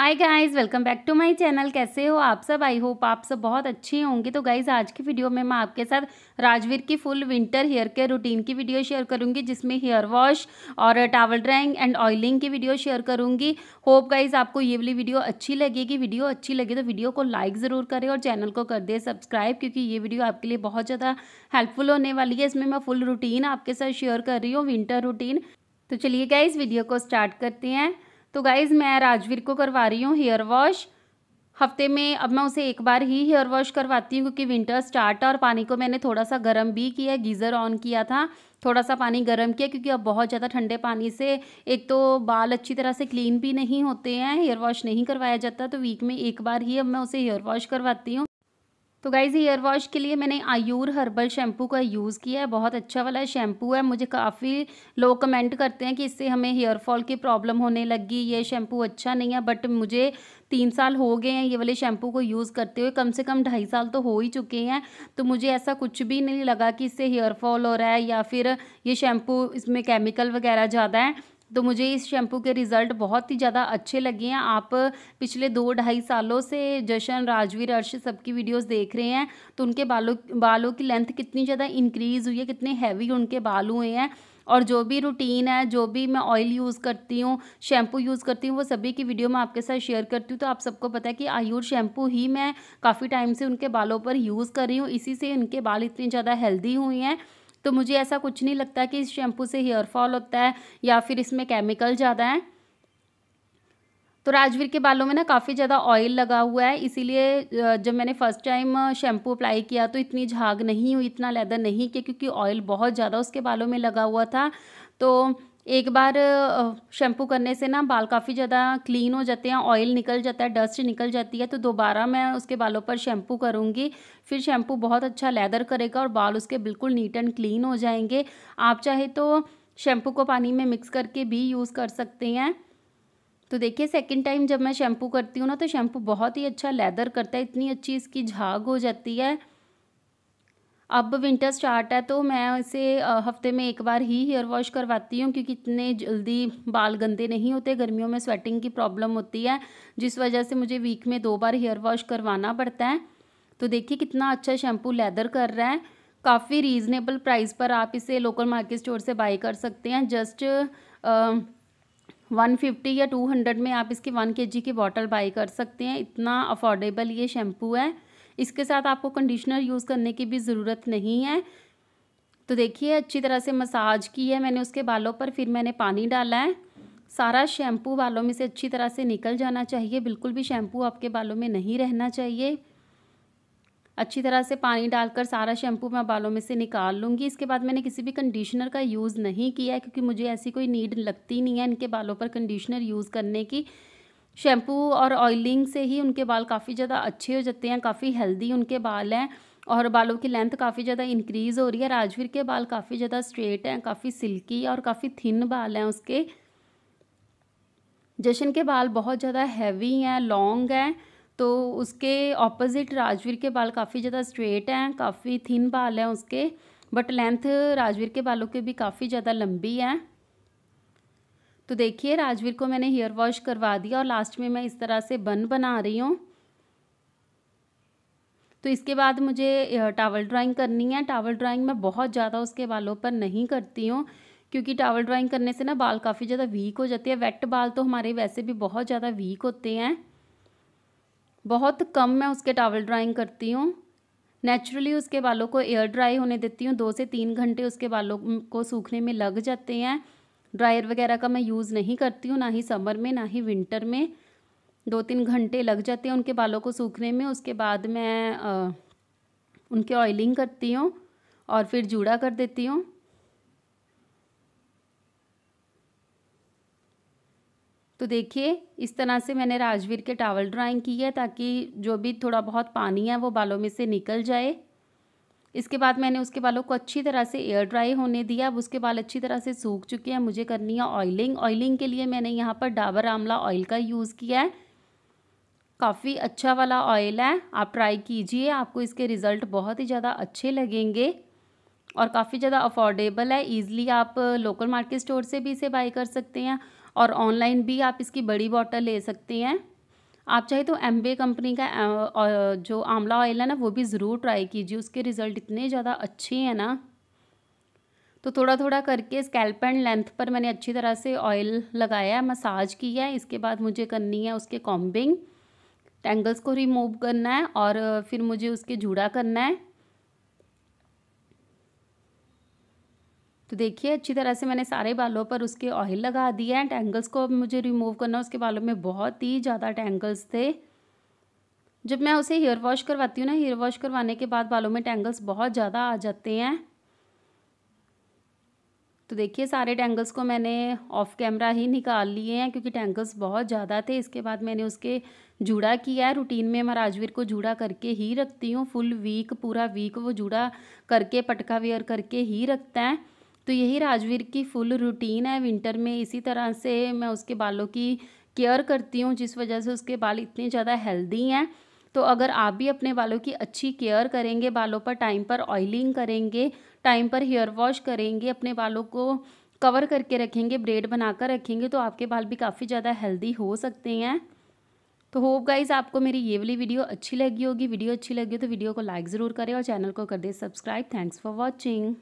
hi guys welcome back to my channel कैसे हो आप सब आई होप आप सब बहुत अच्छे होंगे तो गाइस आज की वीडियो में मैं आपके साथ राजवीर की full winter hair care routine की वीडियो शेयर करूंगी जिसमें हेयर वॉश और टावल ड्राइंग एंड ऑयलिंग की वीडियो शेयर करूंगी होप गाइस आपको ये वाली वीडियो अच्छी लगेगी वीडियो अच्छी लगे तो वीडियो को लाइक ज़रूर करें और चैनल को कर दे सब्सक्राइब क्योंकि ये वीडियो आपके लिए बहुत ज़्यादा हेल्पफुल होने वाली है इसमें मैं फुल रूटीन आपके साथ शेयर कर रही हूँ विंटर रूटीन तो चलिए गाइज़ वीडियो को स्टार्ट करते हैं तो गाइज़ मैं राजवीर को करवा रही हूँ हेयर वॉश हफ्ते में अब मैं उसे एक बार ही हेयर वॉश करवाती हूँ क्योंकि विंटर स्टार्ट है और पानी को मैंने थोड़ा सा गर्म भी किया गीज़र ऑन किया था थोड़ा सा पानी गर्म किया क्योंकि अब बहुत ज़्यादा ठंडे पानी से एक तो बाल अच्छी तरह से क्लीन भी नहीं होते हैं हेयर वॉश नहीं करवाया जाता तो वीक में एक बार ही अब मैं उसे हेयर वॉश करवाती हूँ तो गाइज़ हेयर वॉश के लिए मैंने आयूर हर्बल शैम्पू का यूज़ किया है बहुत अच्छा वाला शैम्पू है मुझे काफ़ी लोग कमेंट करते हैं कि इससे हमें हेयर फॉल की प्रॉब्लम होने लगी ये शैम्पू अच्छा नहीं है बट मुझे तीन साल हो गए हैं ये वाले शैम्पू को यूज़ करते हुए कम से कम ढाई साल तो हो ही चुके हैं तो मुझे ऐसा कुछ भी नहीं लगा कि इससे हेयर फॉल हो रहा है या फिर ये शैम्पू इसमें केमिकल वगैरह ज़्यादा है तो मुझे इस शैम्पू के रिज़ल्ट बहुत ही ज़्यादा अच्छे लगे हैं आप पिछले दो ढाई सालों से जशन राजवीर अर्श सबकी वीडियोस देख रहे हैं तो उनके बालों बालों की लेंथ कितनी ज़्यादा इंक्रीज़ हुई है कितने हैवी उनके बाल हुए हैं और जो भी रूटीन है जो भी मैं ऑयल यूज़ करती हूँ शैम्पू यूज़ करती हूँ वो सभी की वीडियो मैं आपके साथ शेयर करती हूँ तो आप सबको पता है कि आयूर शैम्पू ही मैं काफ़ी टाइम से उनके बालों पर यूज़ कर रही हूँ इसी से इनके बाल इतने ज़्यादा हेल्दी हुए हैं तो मुझे ऐसा कुछ नहीं लगता कि इस शैम्पू से हेयर फॉल होता है या फिर इसमें केमिकल ज़्यादा है तो राजवीर के बालों में ना काफ़ी ज़्यादा ऑयल लगा हुआ है इसीलिए जब मैंने फ़र्स्ट टाइम शैम्पू अप्लाई किया तो इतनी झाग नहीं हुई इतना लेदर नहीं किया क्योंकि ऑयल बहुत ज़्यादा उसके बालों में लगा हुआ था तो एक बार शैम्पू करने से ना बाल काफ़ी ज़्यादा क्लीन हो जाते हैं ऑयल निकल जाता है डस्ट निकल जाती है तो दोबारा मैं उसके बालों पर शैम्पू करूँगी फिर शैम्पू बहुत अच्छा लेदर करेगा और बाल उसके बिल्कुल नीट एंड क्लीन हो जाएंगे आप चाहे तो शैम्पू को पानी में मिक्स करके भी यूज़ कर सकते हैं तो देखिए सेकेंड टाइम जब मैं शैम्पू करती हूँ ना तो शैम्पू बहुत ही अच्छा लेदर करता है इतनी अच्छी इसकी झाग हो जाती है अब विंटर स्टार्ट है तो मैं इसे हफ्ते में एक बार ही हेयर वॉश करवाती हूँ क्योंकि इतने जल्दी बाल गंदे नहीं होते गर्मियों में स्वेटिंग की प्रॉब्लम होती है जिस वजह से मुझे वीक में दो बार हेयर वॉश करवाना पड़ता है तो देखिए कितना अच्छा शैम्पू लेदर कर रहा है काफ़ी रीज़नेबल प्राइस पर आप इसे लोकल मार्केट स्टोर से बाई कर सकते हैं जस्ट वन फिफ्टी या टू हंड्रेड में आप इसके वन के जी की बॉटल बाई कर सकते हैं इतना अफोर्डेबल ये शैम्पू है इसके साथ आपको कंडीशनर यूज़ करने की भी ज़रूरत नहीं है तो देखिए अच्छी तरह से मसाज की है मैंने उसके बालों पर फिर मैंने पानी डाला है सारा शैम्पू बालों में से अच्छी तरह से निकल जाना चाहिए बिल्कुल भी शैम्पू आपके बालों में नहीं रहना चाहिए अच्छी तरह से पानी डालकर सारा शैम्पू मैं बालों में से निकाल लूँगी इसके बाद मैंने किसी भी कंडीशनर का यूज़ नहीं किया है क्योंकि मुझे ऐसी कोई नीड लगती नहीं है इनके बालों पर कंडीशनर यूज़ करने की शैम्पू और ऑयलिंग से ही उनके बाल काफ़ी ज़्यादा अच्छे हो जाते हैं काफ़ी हेल्दी उनके बाल हैं और बालों की लेंथ काफ़ी ज़्यादा इंक्रीज़ हो रही है राजवीर के बाल काफ़ी ज़्यादा स्ट्रेट हैं काफ़ी सिल्की और काफ़ी थिन बाल हैं उसके जशन के बाल बहुत ज़्यादा हैवी हैं लॉन्ग हैं तो उसके ऑपोजिट राजवीर के बाल काफ़ी ज़्यादा स्ट्रेट हैं काफ़ी थिन बाल हैं उसके बट लेंथ राजवीर के बालों के भी काफ़ी ज़्यादा लंबी हैं तो देखिए राजवीर को मैंने हेयर वॉश करवा दिया और लास्ट में मैं इस तरह से बन बना रही हूँ तो इसके बाद मुझे टावल ड्राइंग करनी है टावल ड्राइंग मैं बहुत ज़्यादा उसके बालों पर नहीं करती हूँ क्योंकि टावल ड्राइंग करने से ना बाल काफ़ी ज़्यादा वीक हो जाते हैं वेट बाल तो हमारे वैसे भी बहुत ज़्यादा वीक होते हैं बहुत कम मैं उसके टावल ड्राइंग करती हूँ नेचुरली उसके बालों को एयर ड्राई होने देती हूँ दो से तीन घंटे उसके बालों को सूखने में लग जाते हैं ड्रायर वगैरह का मैं यूज़ नहीं करती हूँ ना ही समर में ना ही विंटर में दो तीन घंटे लग जाते हैं उनके बालों को सूखने में उसके बाद मैं आ, उनके ऑयलिंग करती हूँ और फिर जूड़ा कर देती हूँ तो देखिए इस तरह से मैंने राजवीर के टावल ड्राइंग की है ताकि जो भी थोड़ा बहुत पानी है वो बालों में से निकल जाए इसके बाद मैंने उसके बालों को अच्छी तरह से एयर ड्राई होने दिया अब उसके बाल अच्छी तरह से सूख चुके हैं मुझे करनी है ऑयलिंग ऑयलिंग के लिए मैंने यहाँ पर डाबर आमला ऑयल का यूज़ किया है काफ़ी अच्छा वाला ऑयल है आप ट्राई कीजिए आपको इसके रिज़ल्ट बहुत ही ज़्यादा अच्छे लगेंगे और काफ़ी ज़्यादा अफोर्डेबल है ईज़िली आप लोकल मार्केट स्टोर से भी इसे बाई कर सकते हैं और ऑनलाइन भी आप इसकी बड़ी बॉटल ले सकते हैं आप चाहे तो एम कंपनी का जो आंवला ऑयल है ना वो भी ज़रूर ट्राई कीजिए उसके रिज़ल्ट इतने ज़्यादा अच्छे हैं ना तो थोड़ा थोड़ा करके स्कैल्प एंड लेंथ पर मैंने अच्छी तरह से ऑयल लगाया मसाज किया है इसके बाद मुझे करनी है उसके कॉम्बिंग टैंगल्स को रिमूव करना है और फिर मुझे उसके जूड़ा करना है तो देखिए अच्छी तरह से मैंने सारे बालों पर उसके ऑयल लगा दिया है टैंगल्स को अब मुझे रिमूव करना उसके बालों में बहुत ही ज़्यादा टैंगल्स थे जब मैं उसे हेयर वॉश करवाती हूँ ना हेयर वॉश करवाने के बाद बालों में टैंगल्स बहुत ज़्यादा आ जाते हैं तो देखिए सारे टैंगल्स को मैंने ऑफ कैमरा ही निकाल लिए हैं क्योंकि टैंगल्स बहुत ज़्यादा थे इसके बाद मैंने उसके जूड़ा किया है रूटीन में मैं राजवीर को जूड़ा करके ही रखती हूँ फुल वीक पूरा वीक वो जूड़ा करके पटका वेयर करके ही रखता है तो यही राजवीर की फुल रूटीन है विंटर में इसी तरह से मैं उसके बालों की केयर करती हूँ जिस वजह से उसके बाल इतने ज़्यादा हेल्दी हैं तो अगर आप भी अपने बालों की अच्छी केयर करेंगे बालों पर टाइम पर ऑयलिंग करेंगे टाइम पर हेयर वॉश करेंगे अपने बालों को कवर करके रखेंगे ब्रेड बनाकर रखेंगे तो आपके बाल भी काफ़ी ज़्यादा हेल्दी हो सकते हैं तो होप गाइज आपको मेरी ये वाली वीडियो अच्छी लगी होगी वीडियो अच्छी लगी हो तो वीडियो को लाइक ज़रूर करें और चैनल को कर दें सब्सक्राइब थैंक्स फॉर वॉचिंग